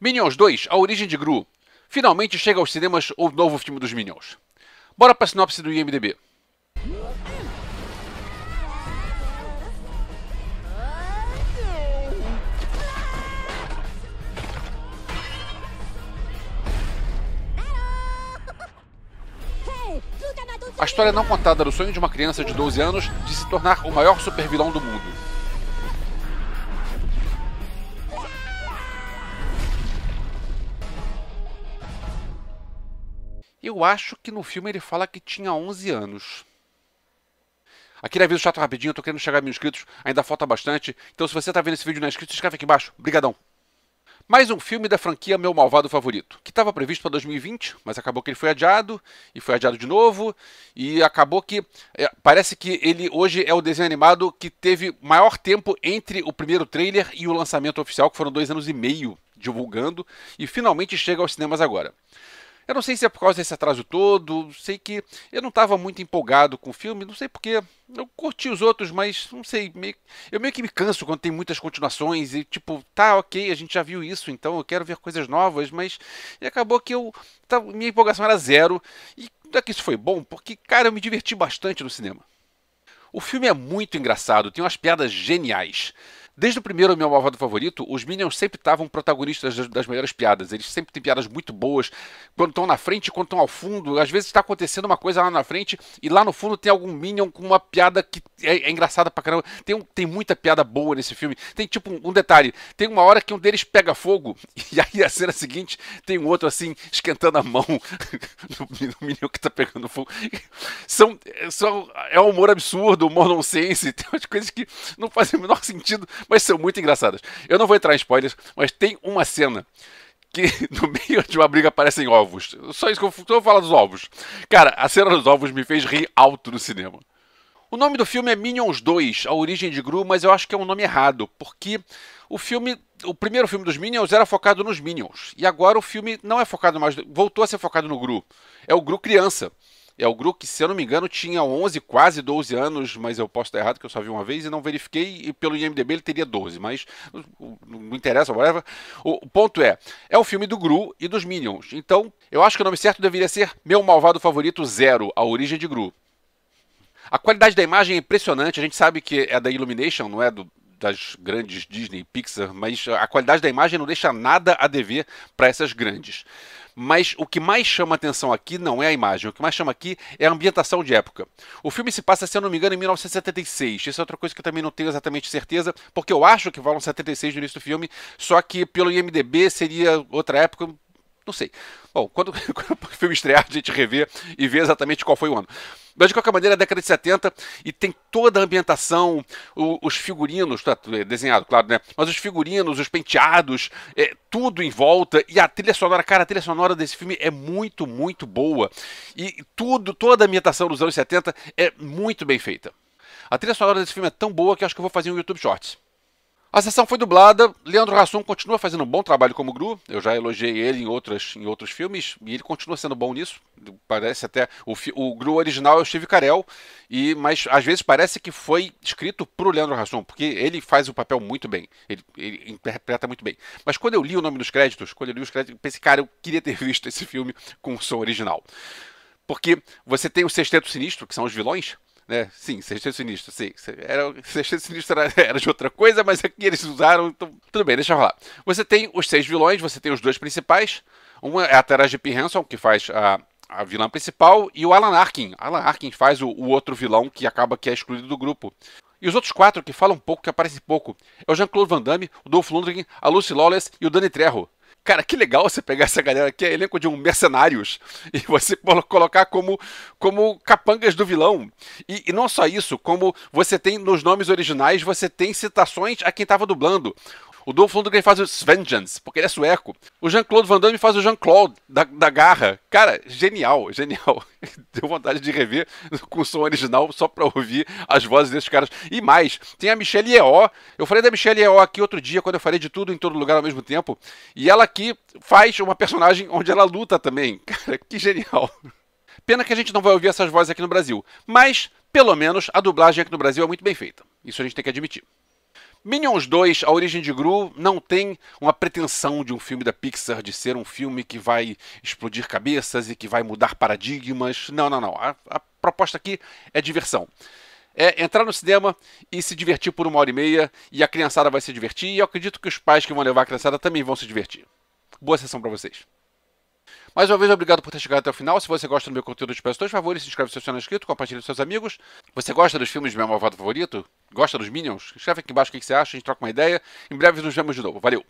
Minions 2, A Origem de Gru. Finalmente chega aos cinemas o novo filme dos Minions. Bora pra sinopse do IMDB. A história não contada do sonho de uma criança de 12 anos de se tornar o maior supervilão do mundo. Eu acho que no filme ele fala que tinha 11 anos. Aquele aviso chato rapidinho, eu tô querendo chegar a mil inscritos, ainda falta bastante. Então se você tá vendo esse vídeo não é inscrito, se inscreve aqui embaixo. Brigadão! Mais um filme da franquia Meu Malvado Favorito, que estava previsto para 2020, mas acabou que ele foi adiado, e foi adiado de novo, e acabou que. É, parece que ele hoje é o desenho animado que teve maior tempo entre o primeiro trailer e o lançamento oficial, que foram dois anos e meio divulgando, e finalmente chega aos cinemas agora. Eu não sei se é por causa desse atraso todo, sei que eu não estava muito empolgado com o filme, não sei porquê. Eu curti os outros, mas não sei, meio... eu meio que me canso quando tem muitas continuações e tipo, tá ok, a gente já viu isso, então eu quero ver coisas novas, mas e acabou que eu minha empolgação era zero e não é que isso foi bom, porque cara, eu me diverti bastante no cinema. O filme é muito engraçado, tem umas piadas geniais. Desde o primeiro meu malvado favorito, os Minions sempre estavam protagonistas das, das melhores piadas. Eles sempre têm piadas muito boas, quando estão na frente, quando estão ao fundo. Às vezes está acontecendo uma coisa lá na frente e lá no fundo tem algum Minion com uma piada que é, é engraçada pra caramba. Tem, um, tem muita piada boa nesse filme. Tem tipo um, um detalhe: tem uma hora que um deles pega fogo e aí a cena seguinte tem um outro assim esquentando a mão do, Minion que está pegando fogo. São, são, é um humor absurdo, humor nonsense. Tem umas coisas que não fazem o menor sentido mas são muito engraçadas. Eu não vou entrar em spoilers, mas tem uma cena que no meio de uma briga aparecem ovos. Só isso que eu vou falar dos ovos. Cara, a cena dos ovos me fez rir alto no cinema. O nome do filme é Minions 2, A Origem de Gru, mas eu acho que é um nome errado, porque o filme, o primeiro filme dos Minions era focado nos Minions, e agora o filme não é focado mais, voltou a ser focado no Gru. É o Gru criança. É o que, se eu não me engano, tinha 11, quase 12 anos, mas eu posso estar errado, que eu só vi uma vez e não verifiquei, e pelo IMDB ele teria 12, mas não interessa, whatever. O ponto é, é o filme do Gru e dos Minions, então eu acho que o nome certo deveria ser Meu Malvado Favorito Zero, A Origem de Gru. A qualidade da imagem é impressionante, a gente sabe que é da Illumination, não é do, das grandes Disney Pixar, mas a qualidade da imagem não deixa nada a dever para essas grandes. Mas o que mais chama atenção aqui não é a imagem, o que mais chama aqui é a ambientação de época. O filme se passa, se eu não me engano, em 1976. Isso é outra coisa que eu também não tenho exatamente certeza, porque eu acho que falam 76 no início do filme, só que pelo IMDB seria outra época, não sei. Bom, quando, quando o filme estrear, a gente revê e vê exatamente qual foi o ano. Mas de qualquer maneira, é década de 70 e tem toda a ambientação, o, os figurinos, tá, é, desenhado, claro, né? Mas os figurinos, os penteados, é, tudo em volta e a trilha sonora, cara, a trilha sonora desse filme é muito, muito boa. E tudo, toda a ambientação dos anos 70 é muito bem feita. A trilha sonora desse filme é tão boa que acho que eu vou fazer um YouTube Shorts. A sessão foi dublada, Leandro Hassum continua fazendo um bom trabalho como Gru, eu já elogiei ele em, outras, em outros filmes, e ele continua sendo bom nisso, parece até, o, o Gru original é o Steve Carell, e, mas às vezes parece que foi escrito pro Leandro Hassum, porque ele faz o papel muito bem, ele, ele interpreta muito bem. Mas quando eu li o nome dos créditos, quando eu li os créditos, pensei, cara, eu queria ter visto esse filme com o som original. Porque você tem o Sexteto Sinistro, que são os vilões, né? Sim, sexta Sinistro, sim. Era, Sexteto Sinistro era, de outra coisa, mas é que eles usaram, então tudo bem, deixa eu falar. Você tem os seis vilões, você tem os dois principais. Uma é a Taraji P. Henson, que faz a, a vilã principal, e o Alan Arkin. Alan Arkin faz o, o outro vilão que acaba que é excluído do grupo. E os outros quatro que falam pouco, que aparecem pouco, é o Jean-Claude Van Damme, o Dolph Lundgren, a Lucy Lawless e o Danny Trejo. Cara, que legal você pegar essa galera que é elenco de um mercenários e você colocar como, como capangas do vilão. E, e não só isso, como você tem nos nomes originais, você tem citações a quem estava dublando. O Dolph Lundgren faz o Svengeance, porque ele é sueco. O Jean-Claude Van Damme faz o Jean-Claude da, da Garra. Cara, genial, genial. Deu vontade de rever com o som original só pra ouvir as vozes desses caras. E mais, tem a Michelle Yeoh. Eu falei da Michelle Yeoh aqui outro dia, quando eu falei de tudo em todo lugar ao mesmo tempo. E ela aqui faz uma personagem onde ela luta também. Cara, que genial. Pena que a gente não vai ouvir essas vozes aqui no Brasil. Mas, pelo menos, a dublagem aqui no Brasil é muito bem feita. Isso a gente tem que admitir. Minions 2, A Origem de Gru, não tem uma pretensão de um filme da Pixar de ser um filme que vai explodir cabeças e que vai mudar paradigmas. Não, não, não. A, a proposta aqui é diversão. É entrar no cinema e se divertir por uma hora e meia, e a criançada vai se divertir, e eu acredito que os pais que vão levar a criançada também vão se divertir. Boa sessão para vocês. Mais uma vez, obrigado por ter chegado até o final. Se você gosta do meu conteúdo, te peço dois favores. Se inscreve você não é inscrito, compartilhe com seus amigos. Você gosta dos filmes de meu malvado favorito? Gosta dos Minions? Escreve aqui embaixo o que você acha, a gente troca uma ideia. Em breve nos vemos de novo. Valeu!